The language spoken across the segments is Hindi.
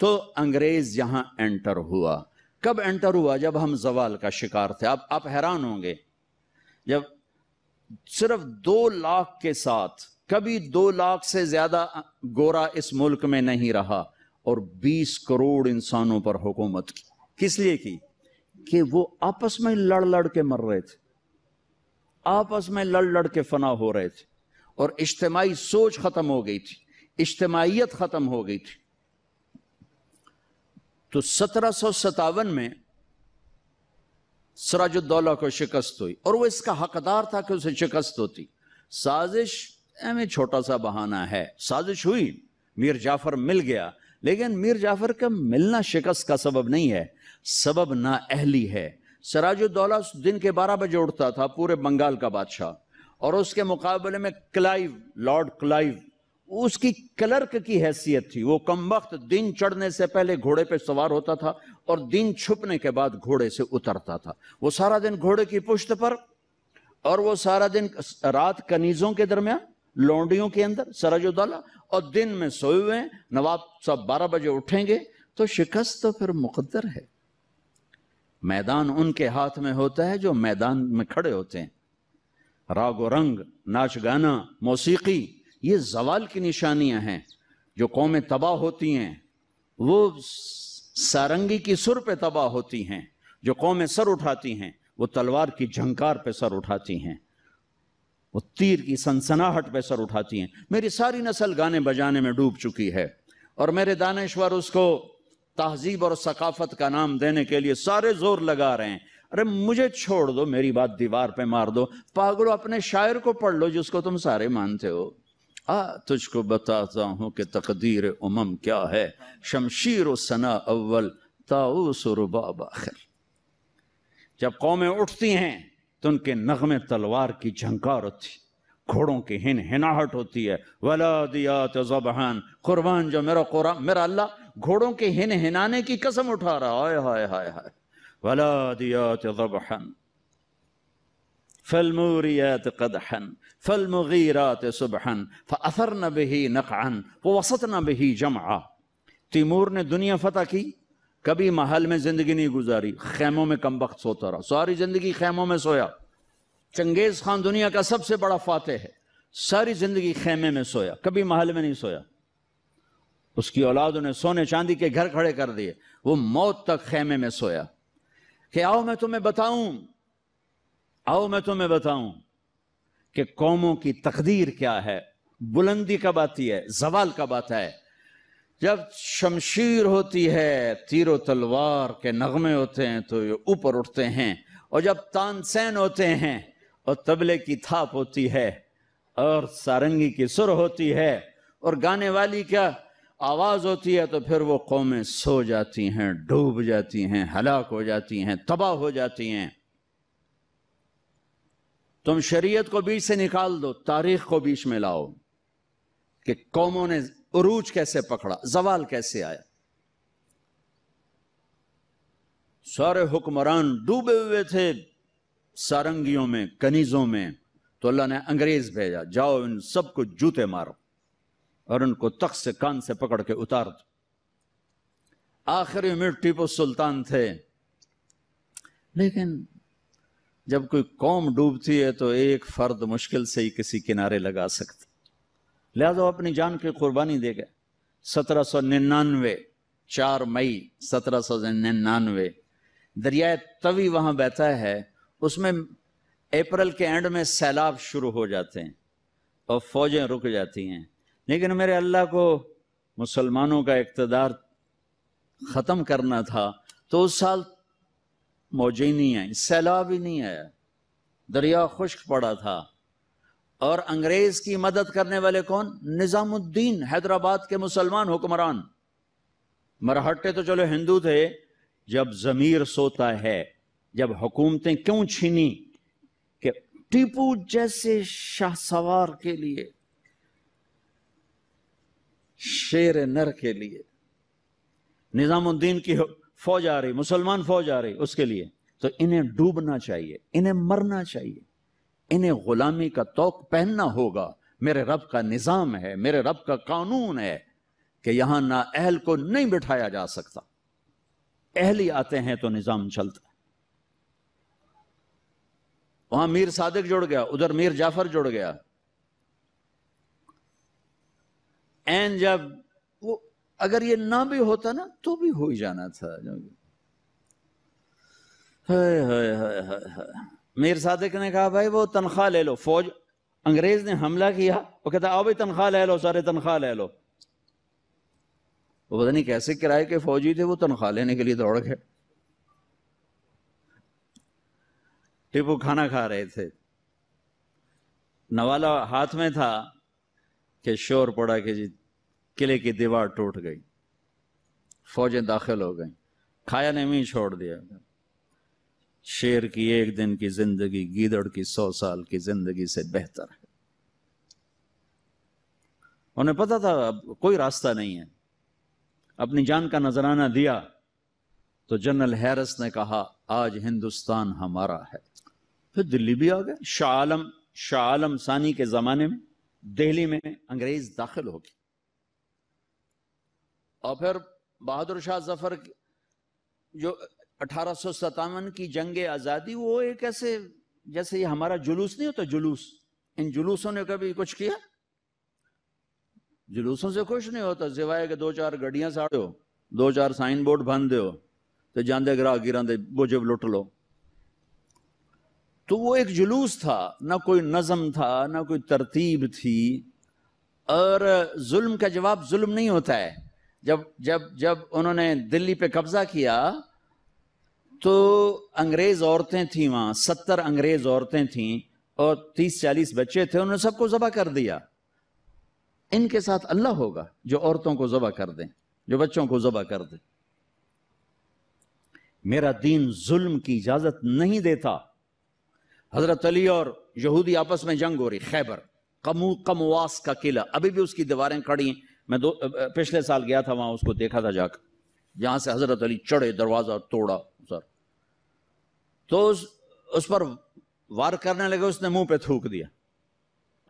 तो अंग्रेज यहां एंटर हुआ कब एंटर हुआ जब हम जवाल का शिकार थे आप आप हैरान होंगे जब सिर्फ दो लाख के साथ कभी दो लाख से ज्यादा गोरा इस मुल्क में नहीं रहा और 20 करोड़ इंसानों पर हुकूमत की किस लिए की कि वो आपस में लड़ लड़ के मर रहे थे आपस में लड़ लड़ के फना हो रहे थे और इज्तमाही सोच खत्म हो गई थी इज्तमाहीत खत्म हो गई थी तो सत्रह में सराजुद्दौला को शिकस्त हुई और वो इसका हकदार था कि उसे शिकस्त होती साजिश में छोटा सा बहाना है साजिश हुई मीर जाफर मिल गया लेकिन मीर जाफर का मिलना शिकस्त का सबब नहीं है सबब ना अहली है सराजुद्दौला दिन के बारह बजे उठता था पूरे बंगाल का बादशाह और उसके मुकाबले में क्लाइव लॉर्ड क्लाइव उसकी क्लर्क की हैसियत थी वो कम वक्त दिन चढ़ने से पहले घोड़े पे सवार होता था और दिन छुपने के बाद घोड़े से उतरता था वो सारा दिन घोड़े की पुश्त पर और वो सारा दिन रात कनीजों के दरमियान लौंडियों के अंदर सरज उदाला और दिन में सोए हुए नवाब साहब बारह बजे उठेंगे तो शिकस्त तो फिर मुकदर है मैदान उनके हाथ में होता है जो मैदान में खड़े होते हैं रागो रंग नाच गाना मौसीकी ये जवाल की निशानियां हैं जो कौमें तबाह होती हैं वो सारंगी की सुर पे तबाह होती हैं जो कौमें सर उठाती हैं वो तलवार की झंकार पे सर उठाती हैं वो तीर की सनसनाहट पे सर उठाती हैं मेरी सारी नस्ल गाने बजाने में डूब चुकी है और मेरे दानश्वर उसको तहजीब और सकाफत का नाम देने के लिए सारे जोर लगा रहे हैं अरे मुझे छोड़ दो मेरी बात दीवार पे मार दो पागलो अपने शायर को पढ़ लो जिसको तुम सारे मानते हो आ तुझको बताता हूँ कि तकदीर उमम क्या है शमशीर सना अव्वल ताउस रुबाब आखिर जब कौमें उठती हैं तो उनके नगमे तलवार की झंकार होती घोड़ों की हिन हिनाहट होती है वला दिया जबहन कुर्बान जो मेरा कुरान मेरा अल्लाह घोड़ों के हिन हिनाने की कसम उठा रहा है हाय हाय हाय वला दिया तजबहन फलमूरियत कदहन फलमगीरात सुबहन फ़र न बही नक़न व वसत न बही जमा तिमूर ने दुनिया फतेह की कभी महल में ज़िंदगी नहीं गुजारी खेमों में कम वक्त सोता रहा सारी ज़िंदगी खेमों में सोया चंगेज़ खान दुनिया का सबसे बड़ा फातह है सारी ज़िंदगी खेमे में सोया कभी महल में नहीं सोया उसकी औलाद उन्हें सोने चांदी के घर खड़े कर दिए वो मौत तक खेमे में सोया कि आओ मैं तुम्हें बताऊं आओ मैं तुम्हें बताऊं कि कौमों की तकदीर क्या है बुलंदी कब आती है जवाल कब आता है जब शमशीर होती है तीर तलवार के नगमे होते हैं तो ये ऊपर उठते हैं और जब तानसेन होते हैं और तबले की थाप होती है और सारंगी की सुर होती है और गाने वाली क्या आवाज़ होती है तो फिर वो कौमें सो जाती हैं डूब जाती हैं हलाक हो जाती हैं तबाह हो जाती हैं तुम शरीयत को बीच से निकाल दो तारीख को बीच में लाओ कि कौमों ने उरूज कैसे पकड़ा जवाल कैसे आया सारे हुक्मरान डूबे हुए थे सारंगियों में कनीजों में तो अल्लाह ने अंग्रेज भेजा जाओ इन सबको जूते मारो और उनको तख से कान से पकड़ के उतार दो आखिरी मिनट टीपो सुल्तान थे लेकिन जब कोई कौम डूबती है तो एक फर्द मुश्किल से ही किसी किनारे लगा सकती लिहाजा अपनी जान की कुर्बानी दे गए सत्रह सौ निन्यानवे चार मई सत्रह सौ निन्यानवे दरियाए तवी वहाँ बहता है उसमें अप्रैल के एंड में सैलाब शुरू हो जाते हैं और फौजें रुक जाती हैं लेकिन मेरे अल्लाह को मुसलमानों का इकतदार ख़त्म करना था तो उस साल मौजें नहीं आई सैलाब ही नहीं आया दरिया खुश्क पड़ा था और अंग्रेज की मदद करने वाले कौन निज़ामुद्दीन हैदराबाद के मुसलमान हुक्मरान मरहट्टे तो चलो हिंदू थे जब ज़मीर सोता है जब हुकूमतें क्यों छीनी कि टीपू जैसे शाह सवार के लिए शेर नर के लिए निज़ामुद्दीन की फौज आ रही मुसलमान फौज आ रही उसके लिए तो इन्हें डूबना चाहिए इन्हें मरना चाहिए इन्हें गुलामी का तोक पहनना होगा मेरे रब का निज़ाम है मेरे रब का कानून है कि यहां ना अहल को नहीं बिठाया जा सकता अहली आते हैं तो निज़ाम चलता वहां मीर सादिक जुड़ गया उधर मीर जाफर जुड़ गया एन जब वो अगर ये ना भी होता ना तो भी हो ही जाना था हाय हाय हाय हाय मीर सादिक ने कहा भाई वो तनख्वाह ले लो फौज अंग्रेज ने हमला किया वो कहता आओ भाई तनख्वाह ले लो सारे तनख्वाह ले लो वो पता नहीं कैसे किराए के फौजी थे वो तनख्वाह लेने के लिए दौड़ गए टिपू खाना खा रहे थे नवाला हाथ में था कि शोर पड़ा कि जी किले की दीवार टूट गई फौजें दाखिल हो गई खाया ने वहीं छोड़ दिया शेर की एक दिन की जिंदगी गीदड़ की सौ साल की जिंदगी से बेहतर है उन्हें पता था अब कोई रास्ता नहीं है अपनी जान का नजराना दिया तो जनरल हैरस ने कहा आज हिंदुस्तान हमारा है फिर दिल्ली भी आ गए शाह आलम शाह आलम सानी के ज़माने में दिल्ली में अंग्रेज़ दाखिल हो गए और फिर बहादुर शाह जफर जो अठारह की जंग आज़ादी वो एक ऐसे जैसे ये हमारा जुलूस नहीं होता जुलूस इन जुलूसों ने कभी कुछ किया जुलूसों से कुछ नहीं होता सिवाय के दो चार गड्डियां साड़ो दो चार साइन बोर्ड बन दो तो जाते ग्राह गिरा बोझब लुट लो तो वो एक जुलूस था ना कोई नज़म था ना कोई तरतीब थी और जुल्म का जवाब जुल्म नहीं होता है जब जब जब उन्होंने दिल्ली पे कब्जा किया तो अंग्रेज औरतें थी वहां सत्तर अंग्रेज औरतें थीं और तीस चालीस बच्चे थे उन्होंने सबको जबा कर दिया इनके साथ अल्लाह होगा जो औरतों को जबा कर दें जो बच्चों को जबा कर दें मेरा दीन जुल्म की इजाजत नहीं देता हजरत अली और यहूदी आपस में जंग हो रही खैबर कमू कमवास का किला अभी भी उसकी दीवारें खड़ी हैं मैं दो पिछले साल गया था वहां उसको देखा था जाकर जहां से हज़रत अली चढ़े दरवाज़ा तोड़ा सर तो उस उस पर वार करने लगे उसने मुंह पे थूक दिया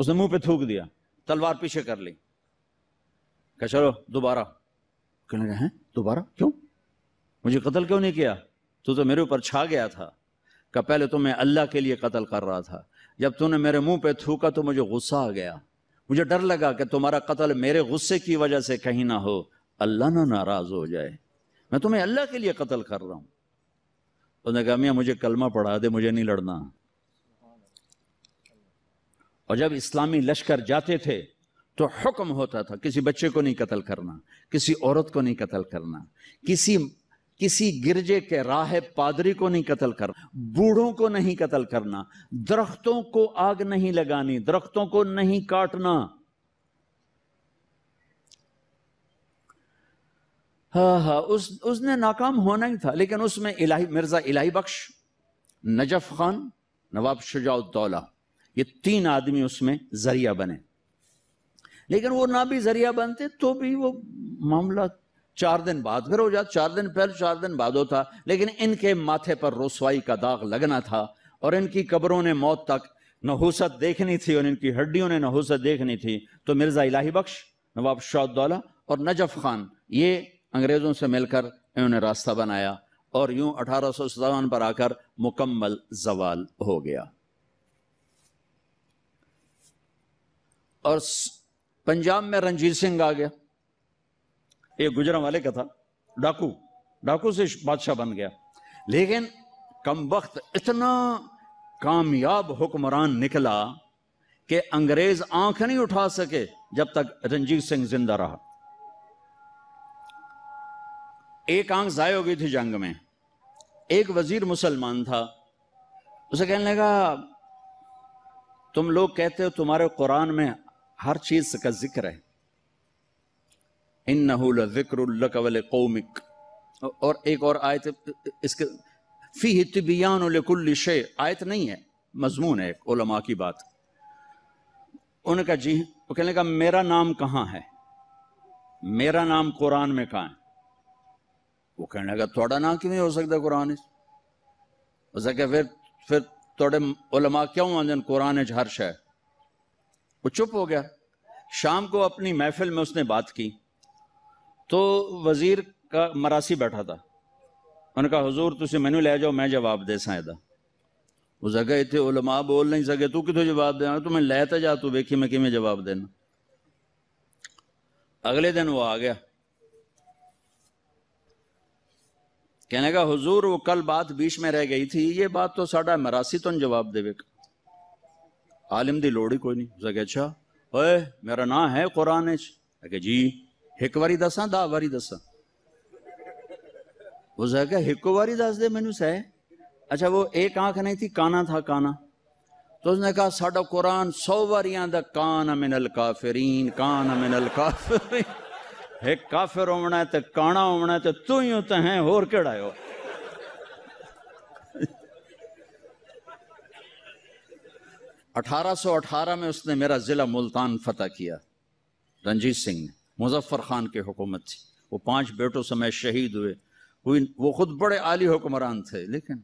उसने मुंह पे थूक दिया तलवार पीछे कर ली कह चलो दोबारा कहने लगे हैं दोबारा क्यों मुझे कत्ल क्यों नहीं किया तू तो मेरे ऊपर छा गया था का पहले तो मैं अल्लाह के लिए कत्ल कर रहा था जब तूने मेरे मुंह पे थूका तो मुझे गुस्सा आ गया मुझे डर लगा कि तुम्हारा कत्ल मेरे गुस्से की वजह से कहीं ना हो अल्लाह ना नाराज़ हो जाए मैं तुम्हें अल्लाह के लिए कत्ल कर रहा हूं उसने कहा मियाँ मुझे कलमा पढ़ा दे मुझे नहीं लड़ना और जब इस्लामी लश्कर जाते थे तो हुक्म होता था किसी बच्चे को नहीं कत्ल करना किसी औरत को नहीं कत्ल करना किसी किसी गिरजे के राह पादरी को नहीं कत्ल करना बूढ़ों को नहीं कत्ल करना दरख्तों को आग नहीं लगानी दरख्तों को नहीं काटना हा हा उस उसने नाकाम होना ही था लेकिन उसमें इलाही मिर्जा इलाही बख्श नजफ खान नवाब शुजाउद्दौला ये तीन आदमी उसमें जरिया बने लेकिन वो ना भी जरिया बनते तो भी वो मामला चार दिन बाद फिर हो जा चार दिन पहले चार दिन बाद होता लेकिन इनके माथे पर रसवाई का दाग लगना था और इनकी कब्रों ने मौत तक नहुसत देखनी थी और इनकी हड्डियों ने नहुसत देखनी थी तो मिर्ज़ा इलाही बख्श नवाब शाहौला और नजफ खान ये अंग्रेज़ों से मिलकर इन्होंने रास्ता बनाया और यूं अठारह सौ सतावन पर आकर मुकम्मल जवाल हो गया और पंजाब में रंजीत सिंह आ गया ये गुजरा वाले का था डाकू डाकू से बादशाह बन गया लेकिन कम वक्त इतना कामयाब हुक्मरान निकला कि अंग्रेज आंख नहीं उठा सके जब तक रंजीत सिंह जिंदा रहा एक आंख जाय हो गई थी जंग में एक वजीर मुसलमान था उसे कहने लगा तुम लोग कहते हो तुम्हारे कुरान में हर चीज का जिक्र है इन नहूल कौमिक और एक और आयत इसके फ़ी तबियान शे आयत नहीं है मजमून है ओलमा की बात उन्होंने कहा जी वो कहने का मेरा नाम कहाँ है मेरा नाम कुरान में कहाँ है वो कहने का थोड़ा ना क्यों हो सकता कुरान उसने कहा फिर फिर थोड़े ओलमा क्यों आंजन कुरान हर शय वो चुप हो गया शाम को अपनी महफिल में उसने बात की तो वजीर का मरासी बैठा था उनका कहा हजूर तुम मैनू ले जाओ मैं जवाब दे सदा उस जगह इतने उलमा बोल नहीं सके तू कितों जवाब देना तू मैं लै तो जा तू वेखी मैं किमें जवाब देना अगले दिन वो आ गया कहने का हुजूर वो कल बात बीच में रह गई थी ये बात तो साढ़ा मरासी तो जवाब देवेगा आलिम की लोड़ ही कोई नहीं उसका अच्छा ओए मेरा ना है कुरान जी एक बारी दसा दस बारी दसा वो जाएगा एक बारी दस दे मैनू सह अच्छा वो एक आंख नहीं थी काना था काना तो उसने कहा साडा कुरान सौ बारी का कान मिनल काफरीन कान मिनल काफरीन हे काफिर होना है तो काना होना है तो तू ही तो है होर के हो अठारह सौ अठारह में उसने मेरा जिला मुल्तान फतेह किया रंजीत सिंह ने मुजफ्फ़र ख़ान की हुकूमत थी वो पाँच बेटों समय शहीद हुए हुई वो खुद बड़े आली हुक्मरान थे लेकिन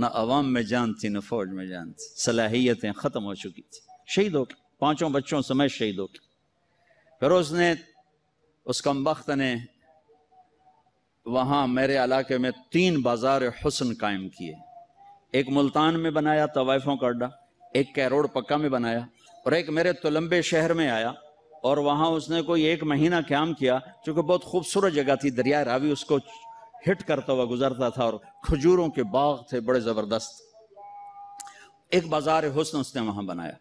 ना अवाम में जान थी ना फौज में जान थी सलाहियतें ख़त्म हो चुकी थी शहीद हो गए पाँचों बच्चों समय शहीद हो गए फिर उसने उस कम वक्त ने वहाँ मेरे इलाके में तीन बाजार हसन कायम किए एक मुल्तान में बनाया तवाइफों का अड्डा एक कैरोड़ पक्का में बनाया और एक मेरे तो लंबे शहर में आया और वहाँ उसने कोई एक महीना क्याम किया क्योंकि बहुत खूबसूरत जगह थी दरिया रावी उसको हिट करता हुआ गुजरता था और खजूरों के बाग थे बड़े ज़बरदस्त एक बाजार हुसन उसने वहाँ बनाया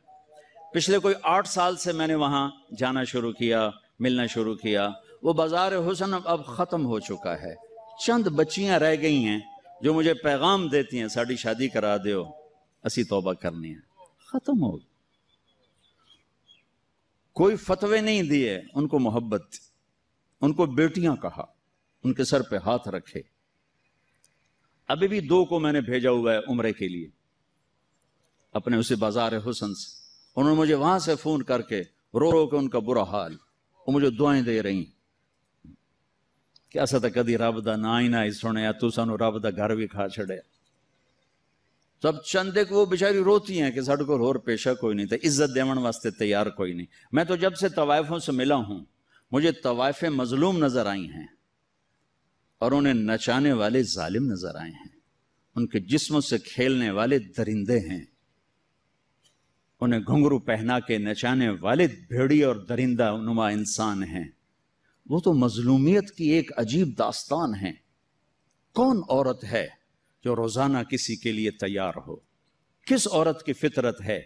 पिछले कोई आठ साल से मैंने वहाँ जाना शुरू किया मिलना शुरू किया वो बाजार हुसन अब ख़त्म हो चुका है चंद बच्चियाँ रह गई हैं जो मुझे पैगाम देती हैं साड़ी शादी करा दो असी तोबा करनी है ख़त्म गई कोई फतवे नहीं दिए उनको मोहब्बत उनको बेटियां कहा उनके सर पे हाथ रखे अभी भी दो को मैंने भेजा हुआ है उम्र के लिए अपने उसे बाजार हुसन से उन्होंने मुझे वहां से फोन करके रो रो के उनका बुरा हाल वो मुझे दुआएं दे रही क्या सता कदी रब का ना ही ना ही सुने तू सानू रब का घर भी खा छड़े तो अब चंद एक वो बेचारी रोती हैं कि साढ़े को होर पेशा कोई नहीं था इज्जत देवन वास्ते तैयार कोई नहीं मैं तो जब से तवायफों से मिला हूं मुझे तवायफे मजलूम नज़र आई हैं और उन्हें नचाने वाले जालिम नज़र आए हैं उनके जिस्मों से खेलने वाले दरिंदे हैं उन्हें घुंघरू पहना के नचाने वाले भेड़ी और दरिंदा नुमा इंसान हैं वो तो मजलूमियत की एक अजीब दास्तान है कौन औरत है जो रोज़ाना किसी के लिए तैयार हो किस औरत की फितरत है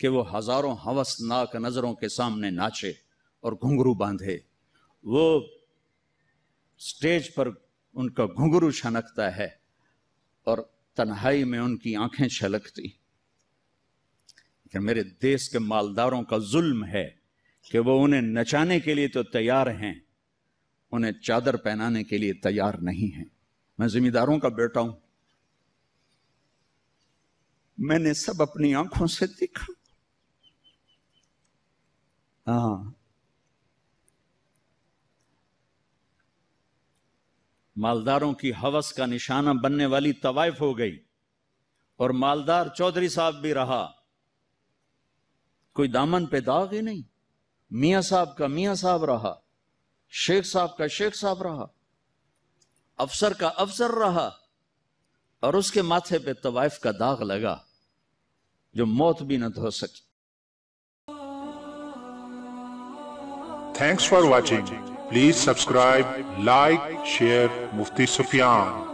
कि वो हज़ारों हवसनाक नज़रों के सामने नाचे और घुंघरू बांधे वो स्टेज पर उनका घुंघरू छनकता है और तन्हाई में उनकी आंखें छलकती कि मेरे देश के मालदारों का जुल्म है कि वो उन्हें नचाने के लिए तो तैयार हैं उन्हें चादर पहनाने के लिए तैयार नहीं है मैं जिम्मेदारों का बेटा हूं मैंने सब अपनी आंखों से देखा हाँ मालदारों की हवस का निशाना बनने वाली तवाइफ हो गई और मालदार चौधरी साहब भी रहा कोई दामन पे दाग ही नहीं मियाँ साहब का मियाँ साहब रहा शेख साहब का शेख साहब रहा अफसर का अफसर रहा और उसके माथे पे तवाइफ का दाग लगा जो मौत भी न धो सकी thanks for watching please subscribe like share Mufti Sufiyan